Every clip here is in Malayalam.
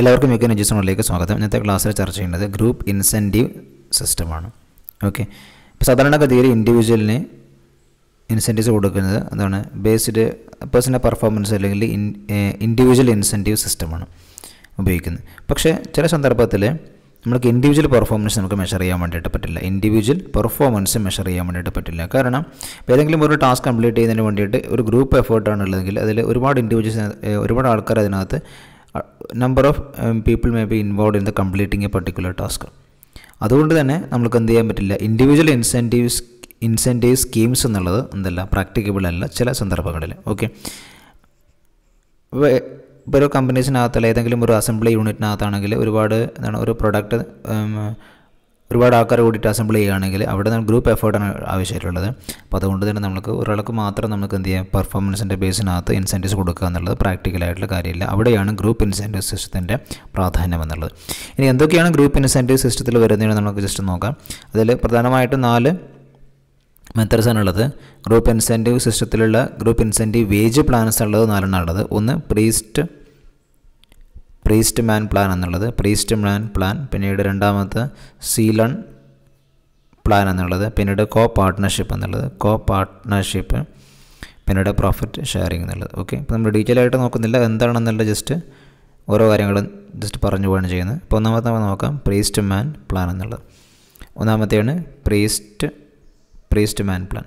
എല്ലാവർക്കും മെക്കാൻ എജ്യൂസണിലേക്ക് സ്വാഗതം ഇന്നത്തെ ക്ലാസ്സിൽ ചർച്ച ചെയ്യേണ്ടത് ഗ്രൂപ്പ് ഇൻസെൻറ്റീവ് സിസ്റ്റമാണ് ഓക്കെ ഇപ്പോൾ സാധാരണഗതിയിൽ ഇൻഡിവിജ്വലിന് ഇൻസെൻറ്റീവ്സ് കൊടുക്കുന്നത് എന്താണ് ബേസ്ഡ് പേഴ്സണൽ പെർഫോമൻസ് അല്ലെങ്കിൽ ഇൻഡിവിജ്വൽ ഇൻസെൻറ്റീവ് സിസ്റ്റമാണ് ഉപയോഗിക്കുന്നത് പക്ഷേ ചില സന്ദർഭത്തിൽ നമുക്ക് ഇൻഡിവിജ്വൽ പെർഫോമൻസ് നമുക്ക് മെഷർ ചെയ്യാൻ വേണ്ടിയിട്ട് പറ്റില്ല ഇൻഡിവിജ്വൽ പെർഫോമൻസ് മെഷർ ചെയ്യാൻ വേണ്ടിയിട്ട് പറ്റില്ല കാരണം ഏതെങ്കിലും ഒരു ടാസ്ക് കംപ്ലീറ്റ് ചെയ്യുന്നതിന് വേണ്ടിയിട്ട് ഒരു ഗ്രൂപ്പ് എഫേർട്ടാണ് ഉള്ളതെങ്കിൽ അതിൽ ഒരുപാട് ഇൻഡിവിജ്വൽസ് ഒരുപാട് ആൾക്കാർ അതിനകത്ത് number of people may be involve in the completing a particular task അതുകൊണ്ട് തന്നെ നമുക്ക് എന്ത് ചെയ്യാൻ പറ്റില്ല ഇൻഡിവിജ്വൽ ഇൻസെൻറ്റീവ്സ് ഇൻസെൻറ്റീവ് സ്കീംസ് എന്നുള്ളത് എന്തല്ല പ്രാക്ടിക്കബിൾ അല്ല ചില സന്ദർഭങ്ങളിൽ ഓക്കെ ഇപ്പോൾ ഒരു കമ്പനീസിനകത്തല്ല ഏതെങ്കിലും ഒരു അസംബ്ലി യൂണിറ്റിനകത്താണെങ്കിൽ ഒരുപാട് എന്താണ് ഒരു പ്രൊഡക്റ്റ് ഒരുപാട് ആൾക്കാർ കൂടിയിട്ട് അസംബിൾ ചെയ്യുകയാണെങ്കിൽ അവിടെ നമ്മൾ ഗ്രൂപ്പ് എഫേർട്ടാണ് ആവശ്യമായിട്ടുള്ളത് അപ്പോൾ അതുകൊണ്ട് തന്നെ നമുക്ക് ഒരാൾക്ക് മാത്രം നമുക്ക് എന്ത് ചെയ്യാം പെർഫോമൻസിൻ്റെ ബേസിനകത്ത് ഇൻസെൻറ്റീവ്സ് കൊടുക്കുക എന്നുള്ളത് പ്രാക്ടിക്കലായിട്ടുള്ള കാര്യമില്ല അവിടെയാണ് ഗ്രൂപ്പ് ഇൻസെൻറ്റീവ് സിസ്റ്റത്തിൻ്റെ പ്രാധാന്യം എന്നുള്ളത് ഇനി എന്തൊക്കെയാണ് ഗ്രൂപ്പ് ഇൻസെൻറ്റീവ് സിസ്റ്റത്തിൽ വരുന്നതെന്ന് നമുക്ക് ജസ്റ്റ് നോക്കാം അതിൽ പ്രധാനമായിട്ടും നാല് മെത്തേഡ്സാണ് ഉള്ളത് ഗ്രൂപ്പ് ഇൻസെൻറ്റീവ് സിസ്റ്റത്തിലുള്ള ഗ്രൂപ്പ് ഇൻസെൻറ്റീവ് വേജ് പ്ലാൻസ് ഉള്ളത് നാലെണ്ണം ഉള്ളത് ഒന്ന് പ്രീസ്റ്റ് പ്രീസ്റ്റ് മാൻ പ്ലാൻ എന്നുള്ളത് പ്രീസ്റ്റ് മാൻ പ്ലാൻ പിന്നീട് രണ്ടാമത്തെ സീലൺ പ്ലാൻ എന്നുള്ളത് പിന്നീട് കോ പാർട്ട്ണർഷിപ്പ് എന്നുള്ളത് കോ പാർട്ട്ണർഷിപ്പ് പിന്നീട് പ്രോഫിറ്റ് ഷെയറിംഗ് എന്നുള്ളത് ഓക്കെ ഇപ്പോൾ നമ്മൾ ഡീറ്റെയിൽ ആയിട്ട് നോക്കുന്നില്ല എന്താണെന്നുള്ള ജസ്റ്റ് ഓരോ കാര്യങ്ങളും ജസ്റ്റ് പറഞ്ഞു പോവുകയാണ് ചെയ്യുന്നത് ഇപ്പോൾ ഒന്നാമത്തെ നമ്മൾ നോക്കാം പ്രീസ്റ്റ് മാൻ പ്ലാൻ എന്നുള്ളത് ഒന്നാമത്തെയാണ് Priest Priestman plan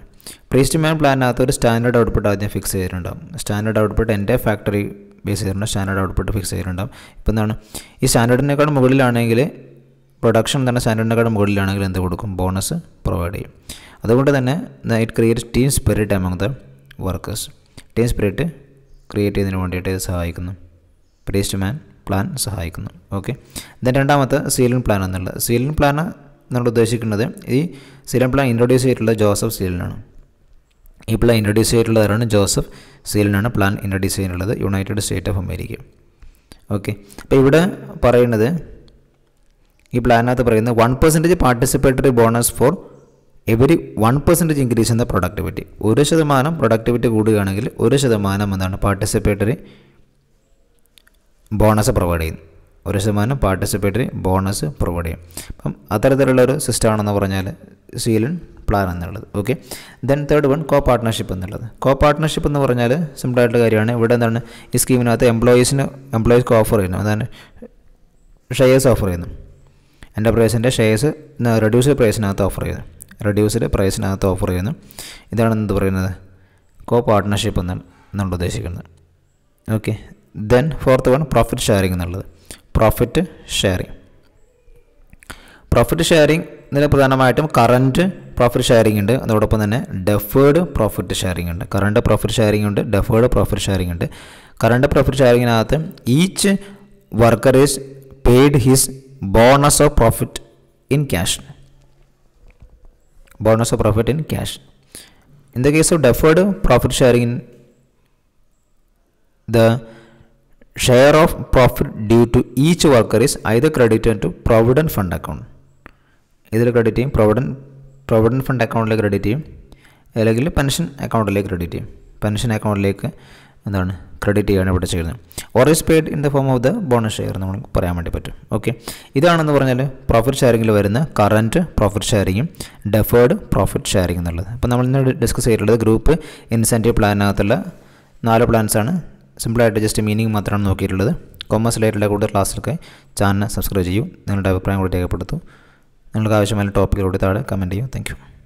Priestman പ്ലാനിനകത്ത് ഒരു സ്റ്റാൻഡേർഡ് ഔട്ട്പുട്ട് ആദ്യം ഫിക്സ് ചെയ്തിട്ടുണ്ടാകും സ്റ്റാൻഡേർഡ് ഔട്ട്പുട്ട് എൻ്റെ ഫാക്ടറി ബേസ് ചെയ്തിട്ടുണ്ട് സ്റ്റാൻഡേർഡ് ഔട്ട്പുട്ട് ഫിക്സ് ചെയ്തിട്ടുണ്ടാകും ഇപ്പോൾ എന്താണ് ഈ സ്റ്റാൻഡേർഡിനേക്കാൾ മുകളിലാണെങ്കിൽ പ്രൊഡക്ഷൻ തന്നെ സ്റ്റാൻഡേർഡിനേക്കാൾ മുകളിലാണെങ്കിൽ എന്ത് കൊടുക്കും ബോണസ് പ്രൊവൈഡ് ചെയ്യും അതുകൊണ്ട് തന്നെ it create team spirit among the workers team spirit create ചെയ്യുന്നതിന് വേണ്ടിയിട്ട് ഇത് സഹായിക്കുന്നു പ്രീസ്റ്റ് മാൻ പ്ലാൻ സഹായിക്കുന്നു ഓക്കെ ദെൻ രണ്ടാമത്തെ സീലിൻ പ്ലാൻ എന്നുള്ളത് സീലിൻ പ്ലാൻ നമ്മൾ ഉദ്ദേശിക്കുന്നത് ഈ സീലിൻ പ്ലാൻ ഇൻട്രൊഡ്യൂസ് ചെയ്തിട്ടുള്ള ജോസഫ് സീലിനാണ് ഈ പ്ലാൻ ഇൻട്രൊഡ്യൂസ് ചെയ്തിട്ടുള്ളവരാണ് ജോസഫ് സീലിനാണ് പ്ലാൻ ഇൻട്രഡ്യൂസ് ഡിസൈനുള്ളത് United State of America okay അപ്പോൾ ഇവിടെ പറയുന്നത് ഈ പ്ലാനകത്ത് പറയുന്നത് one percentage participatory bonus for every one percentage increase in the productivity ഒരു ശതമാനം പ്രൊഡക്ടിവിറ്റി കൂടുകയാണെങ്കിൽ ഒരു ശതമാനം എന്താണ് പാർട്ടിസിപ്പേറ്ററി ബോണസ് പ്രൊവൈഡ് ചെയ്യുന്നു ഒരു ശതമാനം പാർട്ടിസിപ്പേറ്ററി ബോണസ് പ്രൊവൈഡ് ചെയ്യും അപ്പം അത്തരത്തിലുള്ള ഒരു സിസ്റ്റമാണെന്ന് പറഞ്ഞാൽ സീലൻ പ്ലാൻ എന്നുള്ളത് okay then third one co partnership എന്നുള്ളത് കോ പാർട്ട്ണർഷിപ്പ് എന്ന് പറഞ്ഞാൽ സിമ്പിളായിട്ടുള്ള കാര്യമാണ് ഇവിടെ എന്താണ് ഈ സ്കീമിനകത്ത് എംപ്ലോയീസിന് എംപ്ലോയീസ്ക്ക് ഓഫർ ചെയ്യുന്നു അതാണ് ഷെയർസ് ഓഫർ ചെയ്യുന്നു പ്രൈസിൻ്റെ ഷെയർസ് റെഡ്യൂസ്ഡ് പ്രൈസിനകത്ത് ഓഫർ ചെയ്യുന്നു റെഡ്യൂസ്ഡ് പ്രൈസിനകത്ത് ഓഫർ ചെയ്യുന്നു ഇതാണ് എന്ത് പറയുന്നത് കോ പാർട്ട്ണർഷിപ്പ് എന്നാണ് എന്നുള്ള ഉദ്ദേശിക്കുന്നത് okay then fourth one profit sharing എന്നുള്ളത് പ്രോഫിറ്റ് ഷെയറിംഗ് പ്രോഫിറ്റ് ഷെയറിംഗ് ഇതിന് പ്രധാനമായിട്ടും കറൻറ്റ് പ്രോഫിറ്റ് ഷെയറിംഗ് ഉണ്ട് അതോടൊപ്പം തന്നെ ഡെഫേർഡ് പ്രോഫിറ്റ് ഷെയറിംഗ് ഉണ്ട് കറണ്ട് പ്രോഫിറ്റ് ഷെയറിംഗ് ഉണ്ട് ഡെഫേർഡ് പ്രോഫിറ്റ് ഷെയറിംഗ് ഉണ്ട് കറണ്ട് പ്രോഫിറ്റ് ഷെയറിങ്ങിനകത്ത് each worker is paid his bonus of profit in cash bonus of profit in cash in the case of deferred profit sharing the share of profit due to each worker is the credit to provident fund account ഇതിൽ ക്രെഡിറ്റ് ചെയ്യും പ്രൊവിഡൻറ്റ് പ്രൊവിഡൻറ്റ് ഫണ്ട് അക്കൗണ്ടിലേക്ക് ക്രെഡിറ്റ് ചെയ്യും അല്ലെങ്കിൽ പെൻഷൻ അക്കൗണ്ടിലേക്ക് ക്രെഡിറ്റ് ചെയ്യും പെൻഷൻ അക്കൗണ്ടിലേക്ക് എന്താണ് ക്രെഡിറ്റ് ചെയ്യാണ് ഇവിടെ ചെയ്യുന്നത് or is paid in the form of the bonus share നമ്മൾ പറയാൻ വേണ്ടി പറ്റും ഓക്കെ ഇതാണെന്ന് പറഞ്ഞാൽ പ്രോഫിറ്റ് ഷെയറിംഗിൽ വരുന്ന കറൻറ്റ് പ്രോഫിറ്റ് ഷെയറിങ്ങും ഡെഫേർഡ് പ്രോഫിറ്റ് ഷെയറിംഗ് എന്നുള്ളത് അപ്പോൾ നമ്മൾ ഇന്ന് ഡിസ്കസ് ചെയ്തിട്ടുള്ളത് ഗ്രൂപ്പ് ഇൻസെൻറ്റീവ് പ്ലാനകത്തുള്ള നാല് പ്ലാൻസാണ് സിമ്പിളായിട്ട് ജസ്റ്റ് മീനിങ് മാത്രമാണ് നോക്കിയിട്ടുള്ളത് കോമേഴ്സ് റിലേറ്റഡ് കൂടുതൽ ക്ലാസ്സിലൊക്കെ ചാനൽ സബ്സ്ക്രൈബ് ചെയ്യൂ നിങ്ങളുടെ അഭിപ്രായം കൂടി രേഖപ്പെടുത്തും നിങ്ങൾക്ക് ആവശ്യമായ ടോപ്പിക്കിലൂടെ താഴെ കമൻറ്റ് ചെയ്യൂ താങ്ക്